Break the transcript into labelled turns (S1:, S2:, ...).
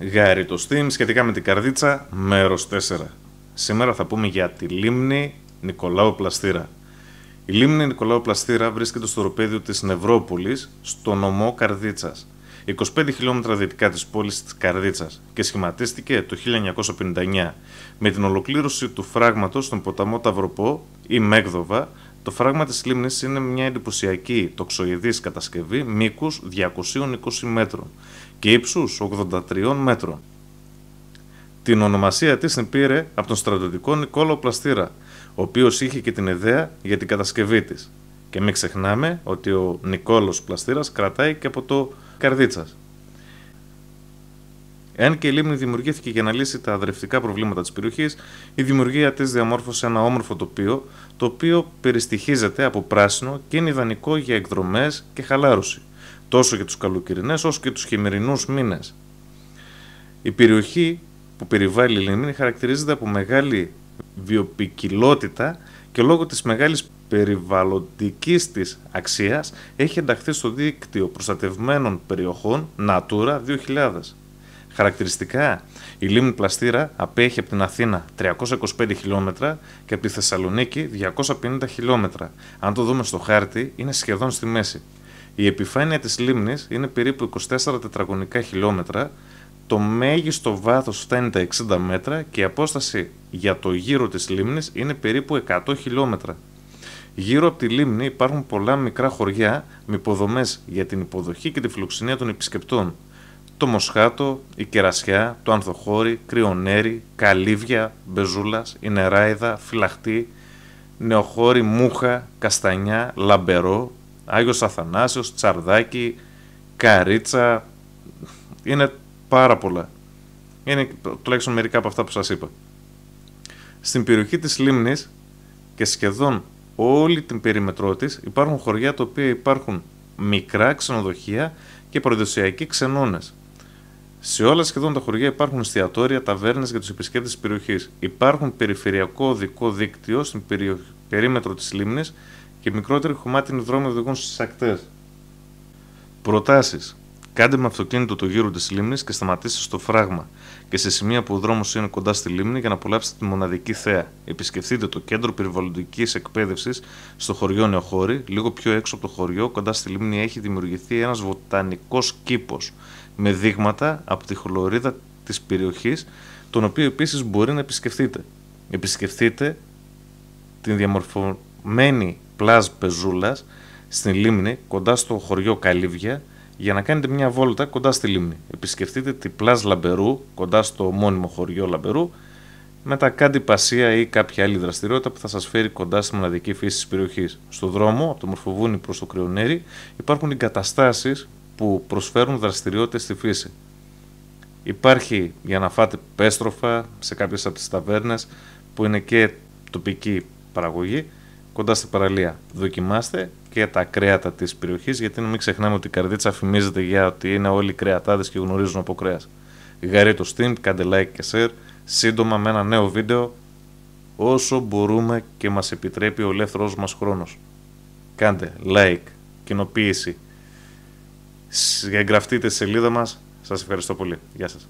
S1: Γάρι το Steam σχετικά με την καρδίτσα, μέρος 4. Σήμερα θα πούμε για τη λίμνη Νικολάου Πλαστήρα. Η λίμνη Νικολάου Πλαστήρα βρίσκεται στο οροπέδιο της Νευρόπολης, στο νομό Καρδίτσας, 25 χιλιόμετρα δυτικά της πόλης της Καρδίτσας και σχηματίστηκε το 1959 με την ολοκλήρωση του φράγματος στον ποταμό Ταυροπό ή Μέγδοβα το φράγμα της λίμνης είναι μια εντυπωσιακή τοξοειδής κατασκευή μήκους 220 μέτρων και ύψους 83 μέτρων. Την ονομασία της την πήρε από τον στρατιωτικό Νικόλο Πλαστήρα, ο οποίος είχε και την ιδέα για την κατασκευή της. Και μην ξεχνάμε ότι ο Νικόλος Πλαστήρας κρατάει και από το Καρδίτσας. Εάν και η λίμνη δημιουργήθηκε για να λύσει τα αδρευτικά προβλήματα της περιοχής, η δημιουργία της διαμόρφωσε ένα όμορφο τοπίο, το οποίο περιστοιχίζεται από πράσινο και είναι ιδανικό για εκδρομές και χαλάρωση, τόσο για τους καλοκαιρινές όσο και τους χειμερινούς μήνες. Η περιοχή που περιβάλλει η λίμνη χαρακτηρίζεται από μεγάλη βιοπικιλότητα και λόγω της μεγάλης περιβαλλοντικής της αξίας έχει ενταχθεί στο δίκτυο προστατευμένων περιοχών Natura 2000. Χαρακτηριστικά, η λίμνη Πλαστήρα απέχει από την Αθήνα 325 χιλιόμετρα και από τη Θεσσαλονίκη 250 χιλιόμετρα. Αν το δούμε στο χάρτη, είναι σχεδόν στη μέση. Η επιφάνεια της λίμνης είναι περίπου 24 τετραγωνικά χιλιόμετρα, το μέγιστο βάθος φτάνει τα 60 μέτρα και η απόσταση για το γύρο της λίμνης είναι περίπου 100 χιλιόμετρα. Γύρω από τη λίμνη υπάρχουν πολλά μικρά χωριά με υποδομές για την υποδοχή και τη φιλοξενία των επισκεπτών το Μοσχάτο, η Κερασιά, το Ανθοχώρι, Κρυονέρι, Καλύβια, μπεζούλας, η Νεράιδα, Φυλαχτή, Νεοχώρι, Μούχα, Καστανιά, Λαμπερό, Άγιος Αθανάσιος, Τσαρδάκι, Καρίτσα. Είναι πάρα πολλά. Είναι τουλάχιστον μερικά από αυτά που σας είπα. Στην περιοχή της Λίμνης και σχεδόν όλη την περίμετρό της υπάρχουν χωριά τα οποία υπάρχουν μικρά ξενοδοχεία και προδοσιακοί ξενώνες. Σε όλα σχεδόν τα χωριά υπάρχουν εστιατόρια, ταβέρνες για τους επισκέπτες της περιοχής. Υπάρχουν περιφερειακό οδικό δίκτυο στην περίμετρο της λίμνης και μικρότεροι χωμάτινοι δρόμοι οδηγούν στις ακτές. Προτάσεις. Κάντε με αυτοκίνητο το γύρο της λίμνης και σταματήστε στο φράγμα και σε σημεία που ο δρόμος είναι κοντά στη λίμνη για να απολαύσετε τη μοναδική θέα. Επισκεφτείτε το κέντρο περιβαλλοντικής εκπαίδευσης στο χωριό Νεοχώρη. Λίγο πιο έξω από το χωριό, κοντά στη λίμνη, έχει δημιουργηθεί ένας βοτανικός κήπος με δείγματα από τη χλωρίδα της περιοχής, τον οποίο επίσης μπορεί να επισκεφτείτε. Επισκεφτείτε την διαμορφωμένη πλάζ πεζούλας στην λίμνη κοντά στο χωριό Καλύβια για να κάνετε μια βόλτα κοντά στη λίμνη. Επισκεφτείτε τη Πλάζ Λαμπερού, κοντά στο μόνιμο χωριό Λαμπερού, τα κάντε πασία ή κάποια άλλη δραστηριότητα που θα σας φέρει κοντά στη μοναδική φύση της περιοχής. Στο δρόμο, από το Μορφοβούνι προς το Κρεονέρι, υπάρχουν εγκαταστάσεις που προσφέρουν δραστηριότητες στη φύση. Υπάρχει για να φάτε πέστροφα σε κάποιες από τις ταβέρνες που είναι και τοπική παραγωγή κοντά στην παραλία. Δοκιμάστε και τα κρέατα της περιοχής γιατί μην ξεχνάμε ότι η Καρδίτσα φημίζεται για ότι είναι όλοι κρεατάδες και γνωρίζουν από κρέας. Γαρί το Steam, κάντε like και share, σύντομα με ένα νέο βίντεο όσο μπορούμε και μας επιτρέπει ο ελεύθερος μας χρόνος. Κάντε like, κοινοποίηση, εγγραφτείτε στη σελίδα μας. Σας ευχαριστώ πολύ. Γεια σας.